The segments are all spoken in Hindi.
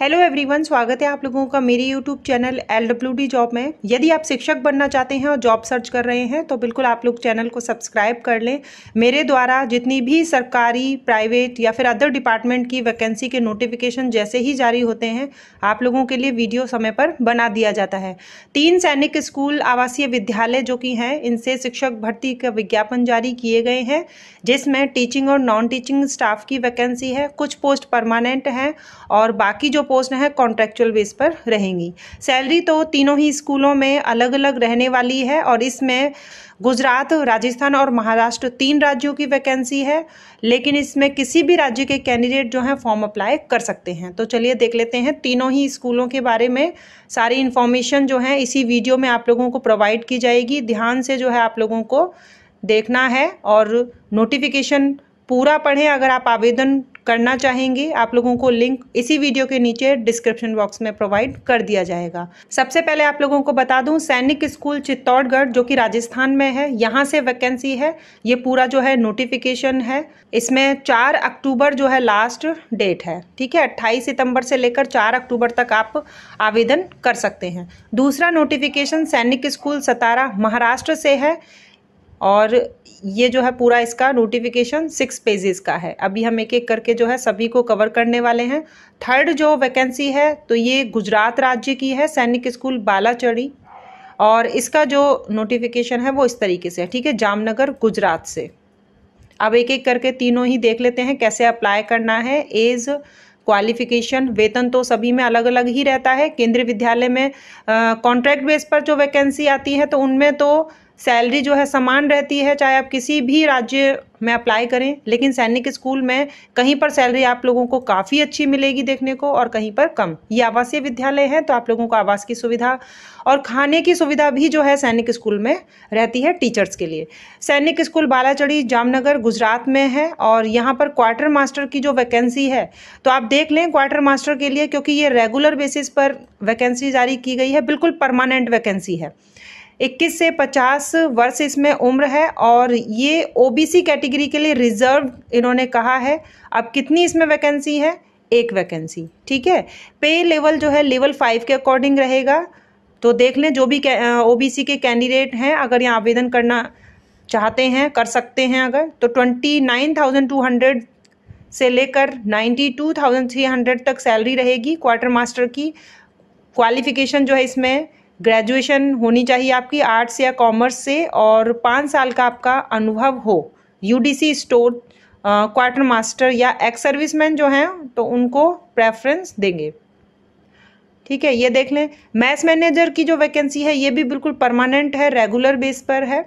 हेलो एवरीवन स्वागत है आप लोगों का मेरे YouTube channel L W D job में यदि आप शिक्षक बनना चाहते हैं और जॉब सर्च कर रहे हैं तो बिल्कुल आप लोग चैनल को सब्सक्राइब कर लें मेरे द्वारा जितनी भी सरकारी प्राइवेट या फिर अदर डिपार्टमेंट की वैकेंसी के नोटिफिकेशन जैसे ही जारी होते हैं आप लोगों के लिए वीडियो समय पर बना दिया जाता है तीन सैनिक स्कूल आवासीय विद्यालय जो कि हैं इनसे शिक्षक भर्ती का विज्ञापन जारी किए गए हैं जिसमें टीचिंग और नॉन टीचिंग स्टाफ की वैकेंसी है कुछ पोस्ट परमानेंट हैं और बाकी जो पोस्ट है कॉन्ट्रेक्चुअल बेस पर रहेंगी सैलरी तो तीनों ही स्कूलों में अलग अलग रहने वाली है और इसमें गुजरात राजस्थान और महाराष्ट्र तीन राज्यों की वैकेंसी है लेकिन इसमें किसी भी राज्य के कैंडिडेट जो हैं फॉर्म अप्लाई कर सकते हैं तो चलिए देख लेते हैं तीनों ही स्कूलों के बारे में सारी इन्फॉर्मेशन जो है इसी वीडियो में आप लोगों को प्रोवाइड की जाएगी ध्यान से जो है आप लोगों को देखना है और नोटिफिकेशन पूरा पढ़ें अगर आप आवेदन करना चाहेंगे आप लोगों को लिंक इसी वीडियो के नीचे डिस्क्रिप्शन बॉक्स में प्रोवाइड कर दिया जाएगा सबसे पहले आप लोगों को बता दूं सैनिक स्कूल चित्तौड़गढ़ जो कि राजस्थान में है यहाँ से वैकेंसी है ये पूरा जो है नोटिफिकेशन है इसमें चार अक्टूबर जो है लास्ट डेट है ठीक है अट्ठाईस सितंबर से लेकर चार अक्टूबर तक आप आवेदन कर सकते हैं दूसरा नोटिफिकेशन सैनिक स्कूल सतारा महाराष्ट्र से है और ये जो है पूरा इसका नोटिफिकेशन सिक्स पेजेस का है अभी हम एक एक करके जो है सभी को कवर करने वाले हैं थर्ड जो वैकेंसी है तो ये गुजरात राज्य की है सैनिक स्कूल बालाचड़ी और इसका जो नोटिफिकेशन है वो इस तरीके से है ठीक है जामनगर गुजरात से अब एक एक करके तीनों ही देख लेते हैं कैसे अप्लाई करना है एज क्वालिफिकेशन वेतन तो सभी में अलग अलग ही रहता है केंद्रीय विद्यालय में कॉन्ट्रैक्ट बेस पर जो वैकेंसी आती है तो उनमें तो सैलरी जो है समान रहती है चाहे आप किसी भी राज्य में अप्लाई करें लेकिन सैनिक स्कूल में कहीं पर सैलरी आप लोगों को काफ़ी अच्छी मिलेगी देखने को और कहीं पर कम ये आवासीय विद्यालय है तो आप लोगों को आवास की सुविधा और खाने की सुविधा भी जो है सैनिक स्कूल में रहती है टीचर्स के लिए सैनिक स्कूल बालाचड़ी जामनगर गुजरात में है और यहाँ पर क्वार्टर मास्टर की जो वैकेंसी है तो आप देख लें क्वार्टर मास्टर के लिए क्योंकि ये रेगुलर बेसिस पर वैकेंसी जारी की गई है बिल्कुल परमानेंट वैकेंसी है 21 से 50 वर्ष इसमें उम्र है और ये ओबीसी कैटेगरी के लिए रिजर्व इन्होंने कहा है अब कितनी इसमें वैकेंसी है एक वैकेंसी ठीक है पे लेवल जो है लेवल फाइव के अकॉर्डिंग रहेगा तो देख लें जो भी ओ बी के कैंडिडेट हैं अगर यहाँ आवेदन करना चाहते हैं कर सकते हैं अगर तो twenty nine thousand two hundred से लेकर ninety two thousand three hundred तक सैलरी रहेगी क्वार्टर मास्टर की क्वालिफिकेशन जो है इसमें ग्रेजुएशन होनी चाहिए आपकी आर्ट्स या कॉमर्स से और पाँच साल का आपका अनुभव हो यूडीसी स्टोर क्वार्टर मास्टर या एक्स सर्विसमैन जो हैं तो उनको प्रेफरेंस देंगे ठीक है ये देख लें मैथ्स मैनेजर की जो वैकेंसी है ये भी बिल्कुल परमानेंट है रेगुलर बेस पर है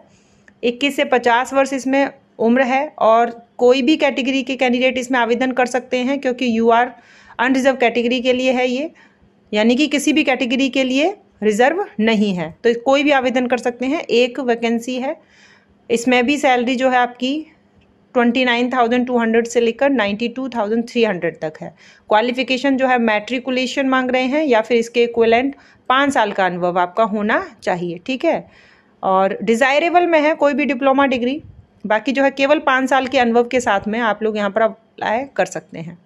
21 से 50 वर्ष इसमें उम्र है और कोई भी कैटेगरी के कैंडिडेट इसमें आवेदन कर सकते हैं क्योंकि यू आर अनरिजर्व कैटेगरी के लिए है ये यानी कि किसी भी कैटेगरी के लिए रिज़र्व नहीं है तो कोई भी आवेदन कर सकते हैं एक वैकेंसी है इसमें भी सैलरी जो है आपकी twenty nine thousand two hundred से लेकर ninety two thousand three hundred तक है क्वालिफिकेशन जो है मैट्रिकुलेशन मांग रहे हैं या फिर इसके इक्वलेंट पाँच साल का अनुभव आपका होना चाहिए ठीक है और डिज़ायरेबल में है कोई भी डिप्लोमा डिग्री बाकी जो है केवल पाँच साल के अनुभव के साथ में आप लोग यहाँ पर अप्लाई कर सकते हैं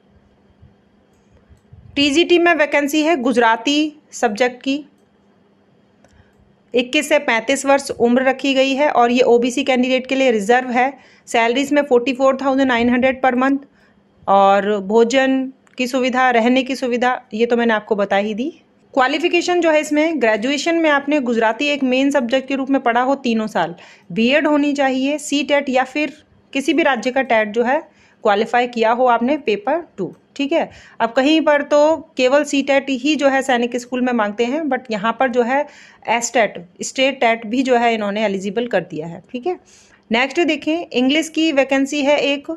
टी में वैकेंसी है गुजराती सब्जेक्ट की 21 से 35 वर्ष उम्र रखी गई है और ये ओबीसी कैंडिडेट के लिए रिजर्व है सैलरीज में 44,900 पर मंथ और भोजन की सुविधा रहने की सुविधा ये तो मैंने आपको बता ही दी क्वालिफिकेशन जो है इसमें ग्रेजुएशन में आपने गुजराती एक मेन सब्जेक्ट के रूप में पढ़ा हो तीनों साल बीएड होनी चाहिए सी टेट या फिर किसी भी राज्य का टैट जो है क्वालिफाई किया हो आपने पेपर टू ठीक है अब कहीं पर तो केवल सी टेट ही जो है सैनिक स्कूल में मांगते हैं बट यहाँ पर जो है एस टेट स्टेट टेट भी जो है इन्होंने एलिजिबल कर दिया है ठीक है नेक्स्ट देखें इंग्लिश की वैकेंसी है एक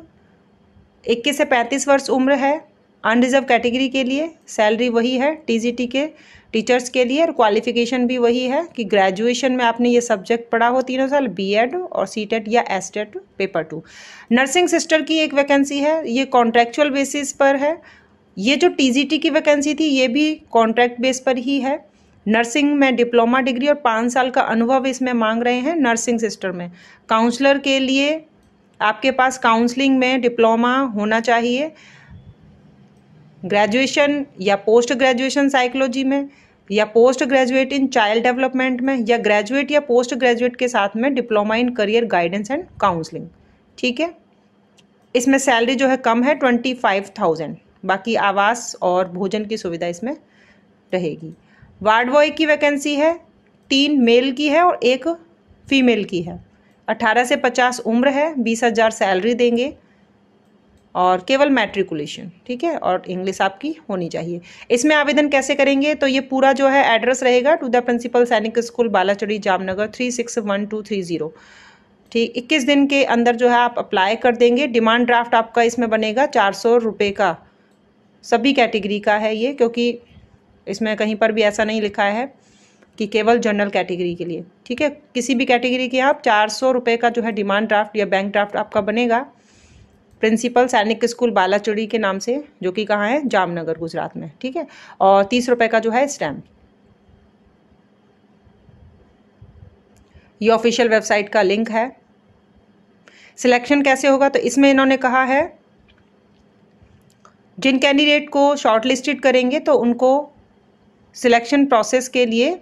इक्कीस से पैंतीस वर्ष उम्र है अनरिजर्व कैटेगरी के लिए सैलरी वही है टीजीटी के टीचर्स के लिए और क्वालिफिकेशन भी वही है कि ग्रेजुएशन में आपने ये सब्जेक्ट पढ़ा हो तीनों साल बीएड और सीटेट या STET paper two nursing sister की एक वैकेंसी है ये कॉन्ट्रेक्चुअल बेसिस पर है ये जो टीजीटी की वैकेंसी थी ये भी कॉन्ट्रैक्ट बेस पर ही है नर्सिंग में डिप्लोमा डिग्री और पाँच साल का अनुभव इसमें मांग रहे हैं नर्सिंग सिस्टर में काउंसलर के लिए आपके पास काउंसलिंग में डिप्लोमा होना चाहिए ग्रेजुएशन या पोस्ट ग्रेजुएशन साइकोलॉजी में या post graduate in child development में या ग्रेजुएट या पोस्ट ग्रेजुएट के साथ में diploma in career guidance and counselling ठीक है इसमें सैलरी जो है कम है ट्वेंटी फाइव थाउजेंड बाकी आवास और भोजन की सुविधा इसमें रहेगी वार्ड बॉय की वैकेंसी है तीन मेल की है और एक फीमेल की है अट्ठारह से पचास उम्र है बीस हज़ार सैलरी देंगे और केवल मैट्रिकुलेशन ठीक है और इंग्लिश आपकी होनी चाहिए इसमें आवेदन कैसे करेंगे तो ये पूरा जो है एड्रेस रहेगा to the principal Sainik school Balachadi Jamnagar three six one two three zero ठीक इक्कीस दिन के अंदर जो है आप अप्लाई कर देंगे डिमांड ड्राफ्ट आपका इसमें बनेगा चार सौ रुपये का सभी कैटेगरी का है ये क्योंकि इसमें कहीं पर भी ऐसा नहीं लिखा है कि केवल जनरल कैटेगरी के लिए ठीक है किसी भी कैटेगरी के आप चार सौ रुपये का जो है डिमांड ड्राफ्ट या बैंक ड्राफ्ट आपका बनेगा प्रिंसिपल सैनिक स्कूल बालाचड़ी के नाम से जो कि कहाँ है जामनगर गुजरात में ठीक है और तीस रुपये का जो है स्टैम्प ये ऑफिशियल वेबसाइट का लिंक है सिलेक्शन कैसे होगा तो इसमें इन्होंने कहा है जिन कैंडिडेट को शॉर्टलिस्टेड करेंगे तो उनको सिलेक्शन प्रोसेस के लिए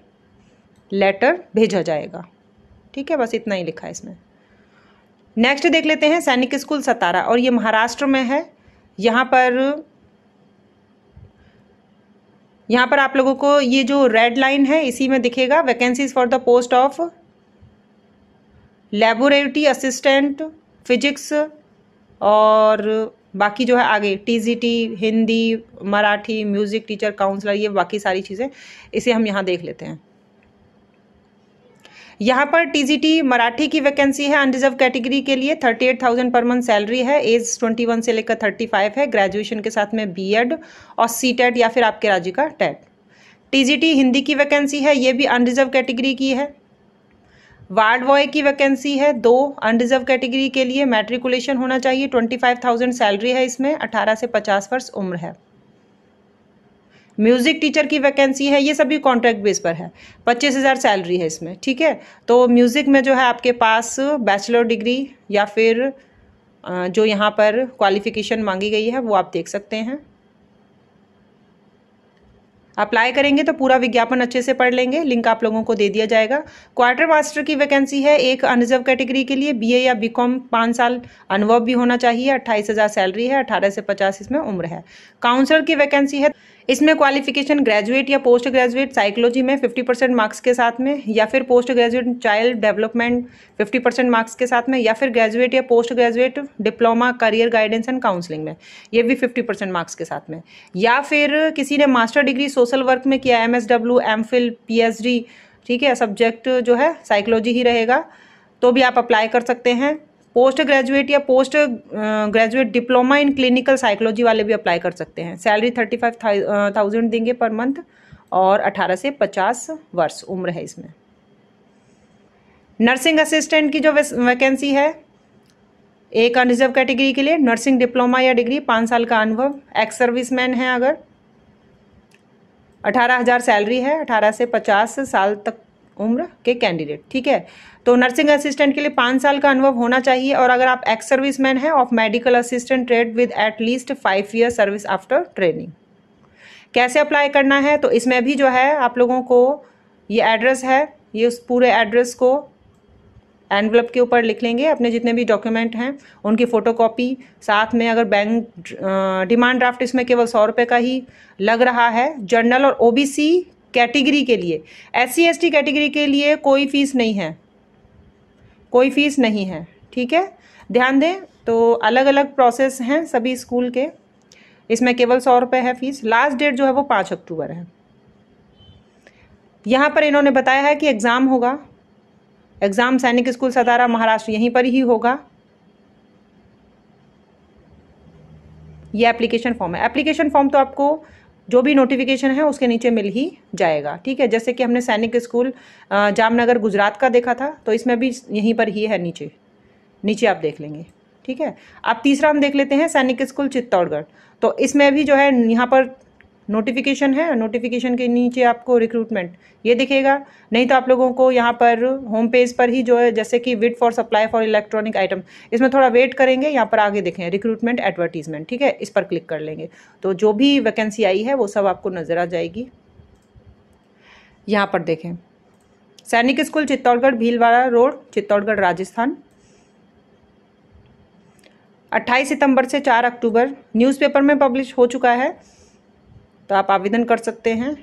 लेटर भेजा जाएगा ठीक है बस इतना ही लिखा है इसमें नेक्स्ट देख लेते हैं सैनिक स्कूल सतारा और ये महाराष्ट्र में है यहाँ पर यहाँ पर आप लोगों को ये जो रेड लाइन है इसी में दिखेगा vacancies for the post of laboratory assistant physics और बाकी जो है आगे TGT Hindi Marathi music teacher counsellor ये बाकी सारी चीज़ें इसे हम यहाँ देख लेते हैं यहाँ पर टी मराठी की वैकेंसी है अनडिज़र्व कैटेगरी के लिए thirty eight thousand per month salary है एज ट्वेंटी वन से लेकर थर्टी फाइव है ग्रेजुएशन के साथ में बीएड और सी टेट या फिर आपके राज्य का टेट टी हिंदी की वैकेंसी है ये भी अनडिज़र्व कैटेगरी की है वार्ड बॉय की वैकेंसी है दो अनडिजर्व कैटेगरी के लिए मैट्रिकुलेशन होना चाहिए ट्वेंटी फाइव थाउजेंड सैलरी है इसमें अठारह से पचास वर्ष उम्र है म्यूज़िक टीचर की वैकेंसी है ये सभी कॉन्ट्रैक्ट बेस पर है पच्चीस हज़ार सैलरी है इसमें ठीक है तो म्यूज़िक में जो है आपके पास बैचलर डिग्री या फिर जो यहाँ पर क्वालिफिकेशन मांगी गई है वो आप देख सकते हैं अप्लाई करेंगे तो पूरा विज्ञापन अच्छे से पढ़ लेंगे लिंक आप लोगों को दे दिया जाएगा क्वार्टर मास्टर की वैकेंसी है एक अनरिजर्व कैटेगरी के लिए बीए या बीकॉम पाँच साल अनुभव भी होना चाहिए अट्ठाईस हज़ार सैलरी है अठारह से पचास इसमें उम्र है काउंसलर की वैकेंसी है इसमें क्वालिफिकेशन ग्रेजुएट या पोस्ट ग्रेजुएट साइकोलॉजी में 50 परसेंट मार्क्स के साथ में या फिर post graduate child development 50 percent marks के साथ में या फिर ग्रेजुएट या post graduate diploma career guidance and counselling में ये भी फिफ्टी परसेंट मार्क्स के साथ में या फिर किसी ने मास्टर डिग्री सोशल वर्क में किया M S W M Phil P H D ठीक है सब्जेक्ट जो है साइकोलॉजी ही रहेगा तो भी आप अप्लाई कर सकते हैं पोस्ट ग्रेजुएट या post graduate diploma in clinical psychology वाले भी अप्लाई कर सकते हैं सैलरी थर्टी फाइव थाउजेंड देंगे पर मंथ और अठारह से पचास वर्ष उम्र है इसमें नर्सिंग असिस्टेंट की जो वैकेंसी है एक अनरिजर्व कैटेगरी के लिए नर्सिंग डिप्लोमा या डिग्री पाँच साल का अनुभव एक्स सर्विसमैन है अगर अठारह हज़ार सैलरी है अठारह से पचास साल तक उम्र के कैंडिडेट ठीक है तो नर्सिंग असिस्टेंट के लिए पाँच साल का अनुभव होना चाहिए और अगर आप एक्स सर्विसमैन हैं of medical assistant trade with at least five year service after training कैसे अप्लाई करना है तो इसमें भी जो है आप लोगों को ये एड्रेस है ये उस पूरे एड्रेस को एनवलप के ऊपर लिख लेंगे अपने जितने भी डॉक्यूमेंट हैं उनकी फ़ोटोकॉपी साथ में अगर बैंक डिमांड ड्राफ्ट इसमें केवल सौ रुपये का ही लग रहा है जर्नल और ओबीसी कैटेगरी के लिए S C S T category के लिए कोई फीस नहीं है कोई फीस नहीं है ठीक है ध्यान दें तो अलग अलग प्रोसेस हैं सभी स्कूल के इसमें केवल सौ रुपये है फीस लास्ट डेट जो है वो पाँच अक्टूबर है यहाँ पर इन्होंने बताया है कि एग्ज़ाम होगा एग्ज़ाम सैनिक स्कूल सतारा महाराष्ट्र यहीं पर ही होगा ये एप्लीकेशन फॉर्म है एप्लीकेशन फॉर्म तो आपको जो भी नोटिफिकेशन है उसके नीचे मिल ही जाएगा ठीक है जैसे कि हमने सैनिक स्कूल जामनगर गुजरात का देखा था तो इसमें भी यहीं पर ही है नीचे नीचे आप देख लेंगे ठीक है अब तीसरा हम देख लेते हैं सैनिक स्कूल चित्तौड़गढ़ तो इसमें भी जो है यहाँ पर नोटिफिकेशन है नोटिफिकेशन के नीचे आपको रिक्रूटमेंट ये दिखेगा नहीं तो आप लोगों को यहाँ पर होम पेज पर ही जो है जैसे कि विट for supply for electronic item इसमें थोड़ा वेट करेंगे यहाँ पर आगे देखें रिक्रूटमेंट एडवर्टीजमेंट ठीक है इस पर क्लिक कर लेंगे तो जो भी वैकेंसी आई है वो सब आपको नज़र आ जाएगी यहाँ पर देखें सैनिक स्कूल चित्तौड़गढ़ भीलवाड़ा रोड चित्तौड़गढ़ राजस्थान 28 सितंबर से 4 अक्टूबर न्यूज़पेपर में पब्लिश हो चुका है तो आप आवेदन कर सकते हैं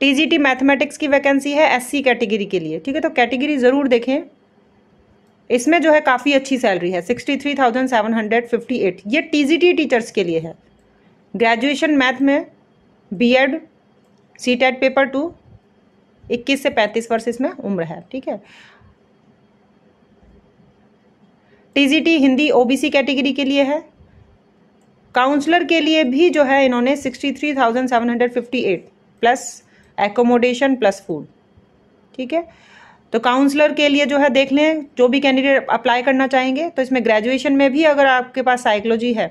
टीजीटी मैथमेटिक्स की वैकेंसी है एससी कैटेगरी के लिए ठीक है तो कैटेगरी ज़रूर देखें इसमें जो है काफ़ी अच्छी सैलरी है sixty three thousand seven hundred fifty eight ये टीजीटी टीचर्स के लिए है ग्रेजुएशन मैथ में बीएड सीटेट पेपर टू इक्कीस से पैंतीस वर्ष इसमें उम्र है ठीक है टीजीटी हिंदी ओबीसी कैटेगरी के लिए है काउंसलर के लिए भी जो है इन्होंने sixty three thousand seven hundred fifty eight plus accommodation plus food ठीक है तो काउंसलर के लिए जो है देख लें जो भी कैंडिडेट अप्लाई करना चाहेंगे तो इसमें ग्रेजुएशन में भी अगर आपके पास साइकोलॉजी है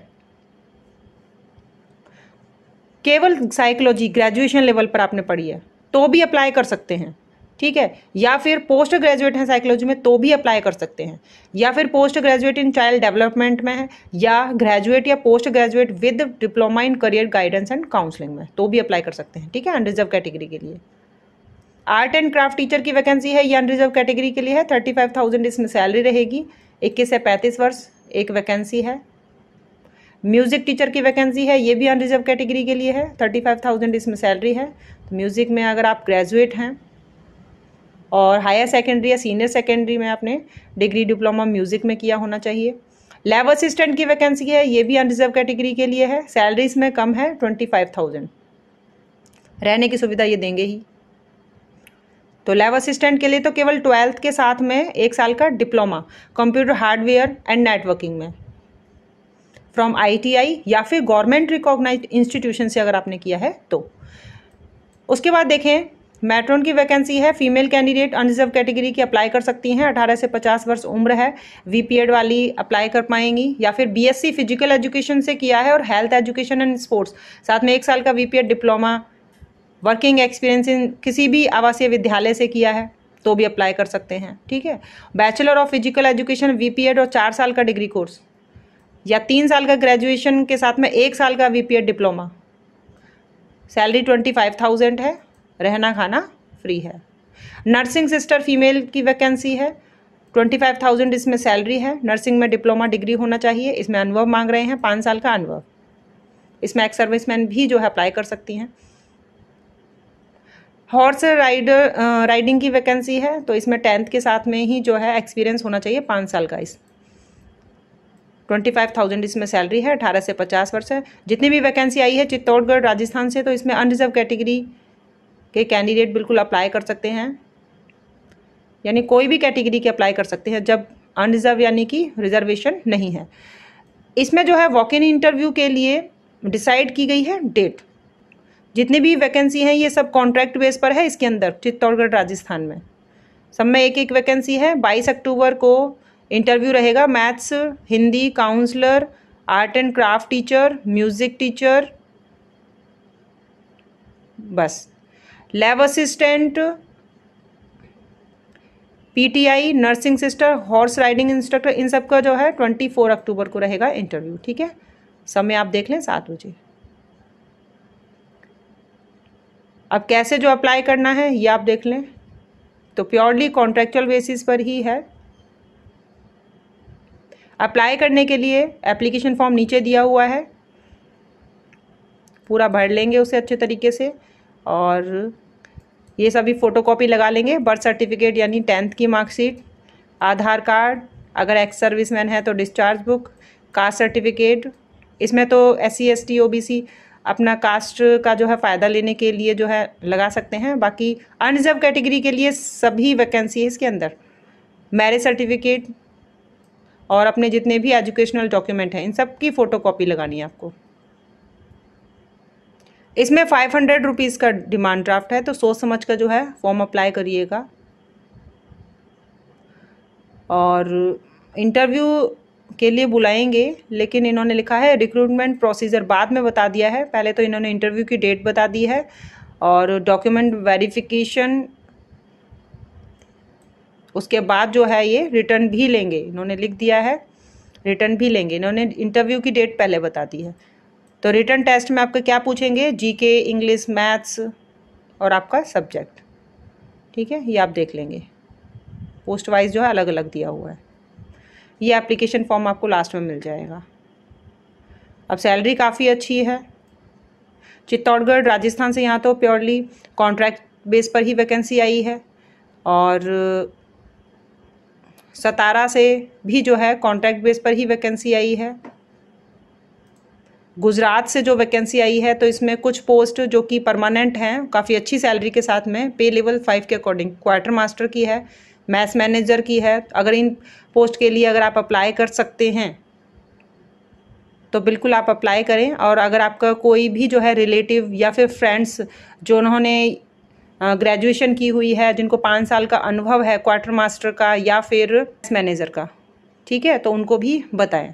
केवल साइकोलॉजी ग्रेजुएशन लेवल पर आपने पढ़ी है तो भी अप्लाई कर सकते हैं ठीक है या फिर पोस्ट ग्रेजुएट हैं साइकोलॉजी में तो भी अप्लाई कर सकते हैं या फिर post graduate in child development में है या ग्रेजुएट या post graduate with diploma in career guidance and counselling में तो भी अप्लाई कर सकते हैं ठीक है अनरिजर्व कैटेगरी के लिए आर्ट एंड क्राफ्ट टीचर की वैकेंसी है ये अनरिजर्व कैटेगरी के लिए है थर्टी फाइव थाउजेंड इसमें सैलरी रहेगी इक्कीस से पैंतीस वर्ष एक वैकेंसी है म्यूजिक टीचर की वैकेंसी है ये भी अनरिजर्व कैटेगरी के लिए है थर्टी फाइव थाउजेंड इसमें सैलरी है तो म्यूजिक में अगर आप ग्रेजुएट हैं और हायर सेकेंडरी या सीनियर सेकेंडरी में आपने डिग्री डिप्लोमा म्यूज़िक में किया होना चाहिए लैब असिस्टेंट की वैकेंसी है ये भी अनरिजर्व कैटेगरी के लिए है सैलरी इसमें कम है ट्वेंटी फाइव थाउजेंड रहने की सुविधा ये देंगे ही तो लैब असिस्टेंट के लिए तो केवल ट्वेल्थ के साथ में एक साल का diploma computer hardware and networking में फ्रॉम आईटीआई या फिर गवर्नमेंट रिकॉग्नाइज इंस्टीट्यूशन से अगर आपने किया है तो उसके बाद देखें मेट्रोन की वैकेंसी है फीमेल कैंडिडेट अनरिजर्व कैटेगरी की अप्लाई कर सकती हैं 18 से 50 वर्ष उम्र है वीपीएड वाली अप्लाई कर पाएंगी या फिर बीएससी फिजिकल एजुकेशन से किया है और हेल्थ एजुकेशन एंड स्पोर्ट्स साथ में एक साल का BPEd diploma working experience in किसी भी आवासीय विद्यालय से किया है तो भी अप्लाई कर सकते हैं ठीक है बैचलर ऑफ फिजिकल एजुकेशन वी और चार साल का डिग्री कोर्स या तीन साल का ग्रेजुएशन के साथ में एक साल का वी diploma salary twenty five thousand है रहना खाना फ्री है नर्सिंग सिस्टर फीमेल की वैकेंसी है ट्वेंटी फाइव थाउजेंड इसमें सैलरी है नर्सिंग में डिप्लोमा डिग्री होना चाहिए इसमें अनुभव मांग रहे हैं पाँच साल का अनुभव इसमें एक्स सर्विसमैन भी जो है अप्लाई कर सकती हैं हॉर्स राइडर राइडिंग की वैकेंसी है तो इसमें टेंथ के साथ में ही जो है एक्सपीरियंस होना चाहिए पाँच साल का इस ट्वेंटी फाइव थाउजेंड इसमें सैलरी है अठारह से पचास वर्ष है जितनी भी वैकेंसी आई है चित्तौड़गढ़ राजस्थान से तो इसमें अनरिजर्व कैटेगरी के कैंडिडेट बिल्कुल अप्लाई कर सकते हैं यानी कोई भी कैटेगरी के अप्लाई कर सकते हैं जब अनरिजर्व यानी कि रिजर्वेशन नहीं है इसमें जो है वॉक इन इंटरव्यू के लिए डिसाइड की गई है डेट जितनी भी वैकेंसी हैं ये सब कॉन्ट्रैक्ट बेस पर है इसके अंदर चित्तौड़गढ़ राजस्थान में सब में एक एक वैकेंसी है बाईस अक्टूबर को इंटरव्यू रहेगा maths Hindi counsellor art and craft teacher music teacher बस lab assistant PTI nursing sister horse riding instructor इन सब का जो है ट्वेंटी फोर अक्टूबर को रहेगा इंटरव्यू ठीक है समय आप देख लें सात बजे अब कैसे जो अप्लाई करना है ये आप देख लें तो प्योरली कॉन्ट्रेक्चुअल बेसिस पर ही है अप्लाई करने के लिए एप्लीकेशन फॉर्म नीचे दिया हुआ है पूरा भर लेंगे उसे अच्छे तरीके से और ये सभी फ़ोटोकॉपी लगा लेंगे बर्थ सर्टिफिकेट यानी टेंथ की मार्कशीट आधार कार्ड अगर एक्स सर्विसमैन है तो डिस्चार्ज बुक कास्ट सर्टिफिकेट इसमें तो S C S T O B C अपना कास्ट का जो है फ़ायदा लेने के लिए जो है लगा सकते हैं बाकी अनरिजर्व कैटेगरी के लिए सभी वैकेंसी है इसके अंदर मैरिज सर्टिफिकेट और अपने जितने भी एजुकेशनल डॉक्यूमेंट हैं इन सब की फ़ोटो लगानी है आपको इसमें फाइव हंड्रेड रुपीज़ का डिमांड ड्राफ्ट है तो सोच समझ कर जो है फॉर्म अप्लाई करिएगा और इंटरव्यू के लिए बुलाएंगे लेकिन इन्होंने लिखा है रिक्रूटमेंट प्रोसीजर बाद में बता दिया है पहले तो इन्होंने इंटरव्यू की डेट बता दी है और डॉक्यूमेंट वेरिफिकेशन उसके बाद जो है ये रिटर्न भी लेंगे इन्होंने लिख दिया है रिटर्न भी लेंगे इन्होंने इंटरव्यू की डेट पहले बता दी है तो रिटर्न टेस्ट में आपको क्या पूछेंगे जीके इंग्लिश मैथ्स और आपका सब्जेक्ट ठीक है ये आप देख लेंगे पोस्ट वाइज जो है अलग अलग दिया हुआ है ये एप्लीकेशन फॉर्म आपको लास्ट में मिल जाएगा अब सैलरी काफ़ी अच्छी है चित्तौड़गढ़ राजस्थान से यहाँ तो प्योरली कॉन्ट्रैक्ट बेस पर ही वैकेंसी आई है और सतारा से भी जो है कॉन्ट्रैक्ट बेस पर ही वैकेंसी आई है गुजरात से जो वैकेंसी आई है तो इसमें कुछ पोस्ट जो कि परमानेंट हैं काफ़ी अच्छी सैलरी के साथ में पे लेवल फाइव के अकॉर्डिंग क्वार्टर मास्टर की है मैथ्स मैनेजर की है अगर इन पोस्ट के लिए अगर आप अप्लाई कर सकते हैं तो बिल्कुल आप अप्लाई करें और अगर आपका कोई भी जो है रिलेटिव या फिर फ्रेंड्स जो उन्होंने ग्रेजुएशन की हुई है जिनको पाँच साल का अनुभव है क्वार्टर मास्टर का या फिर मैनेजर का ठीक है तो उनको भी बताएं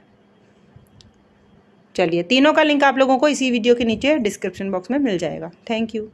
चलिए तीनों का लिंक आप लोगों को इसी वीडियो के नीचे डिस्क्रिप्शन बॉक्स में मिल जाएगा थैंक यू